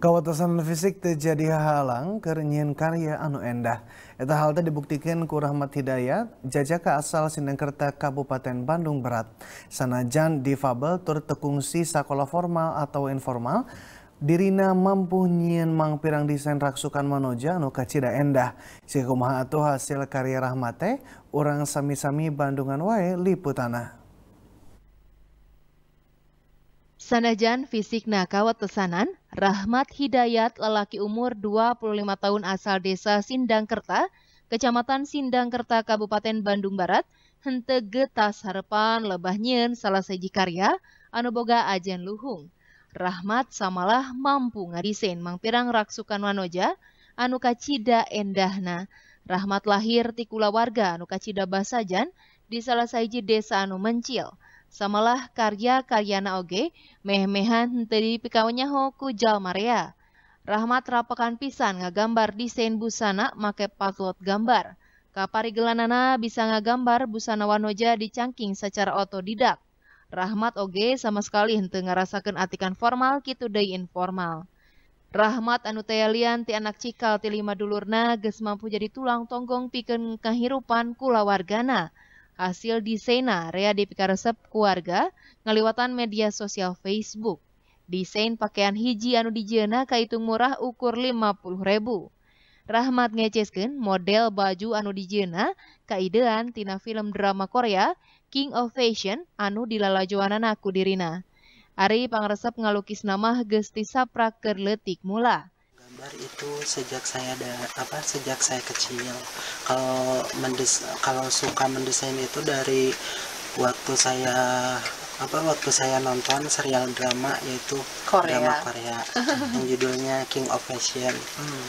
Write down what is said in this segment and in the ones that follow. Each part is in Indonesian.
Kawatasan fisik terjadi halang kerenyian karya anu endah. Itu halte dibuktikan ku Rahmat Hidayat, jajaka asal Sindangkerta Kabupaten Bandung Barat. Sanajan difabel tur tekungsi sekolah formal atau informal, dirina mampu nyieun mang pirang desain raksukan manoja anu kacida endah. Sikumaha atuh hasil karya Rahmat teh, urang sami-sami Bandungan wae liputanah. Sanajan fisik kawat pesanan, Rahmat Hidayat lelaki umur 25 tahun asal desa Sindangkerta, Kecamatan Sindangkerta Kabupaten Bandung Barat, hente getas harapan lebah nyen salah seji karya, anuboga ajen luhung. Rahmat samalah mampu ngadisen mangpirang raksukan wanoja, anukacida endahna. Rahmat lahir tikula warga anukacida basajan di salah seji desa anu mencil samalah karya karyana oge meh-mehan tadi hoku ku Maria. Rahmat rapakan pisan ngagambar desain busana make paklot gambar. Kapari gelanana bisa ngagambar busana wanoja dicangking secara otodidak. Rahmat oge sama sekali henteu ngerasakan atikan formal kitu day informal. Rahmat anu tayalian ti anak cikal ti lima dulurna geus mampu jadi tulang tonggong piken kahirupan kula wargana hasil desaina rea resep keluarga ngaliwatan media sosial Facebook. Desain pakaian hiji anu dijena kaitung murah ukur 50 ribu. Rahmat ngeceskin model baju anu dijena kaidean tina film drama Korea King of Fashion anu dilalajoanana aku dirina. Ari pangresep ngalukis nama geus tisaprak kerletik mula gambar itu sejak saya ada apa sejak saya kecil kalau mendes kalau suka mendesain itu dari waktu saya apa waktu saya nonton serial drama yaitu Korea. drama Korea yang judulnya King of Fashion hmm.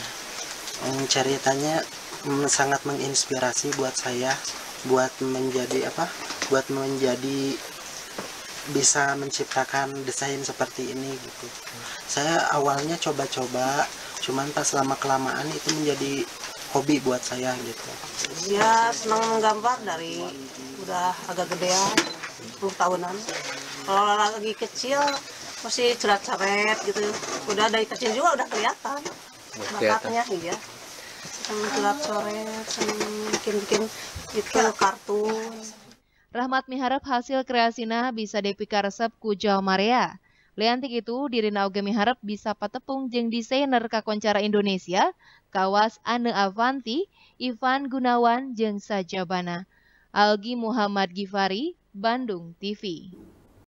hmm ceritanya hmm, sangat menginspirasi buat saya buat menjadi apa buat menjadi bisa menciptakan desain seperti ini gitu. Saya awalnya coba-coba cuman pas lama kelamaan itu menjadi hobi buat saya gitu iya senang menggambar dari udah agak gedean ya, 10 tahunan kalau lagi kecil masih coret-coret gitu udah dari kecil juga udah kelihatan bakatnya iya senang coret-coret senang bikin-bikin itu kartun Rahmat miharap hasil kreasina bisa dipikar resep Jawa Maria. Leantik itu dirina oge miharap bisa patepung jeng desainer kakoncara Indonesia, kawas Anne Avanti, Ivan Gunawan jeng Sajabana. Algi Muhammad Gifari, Bandung TV.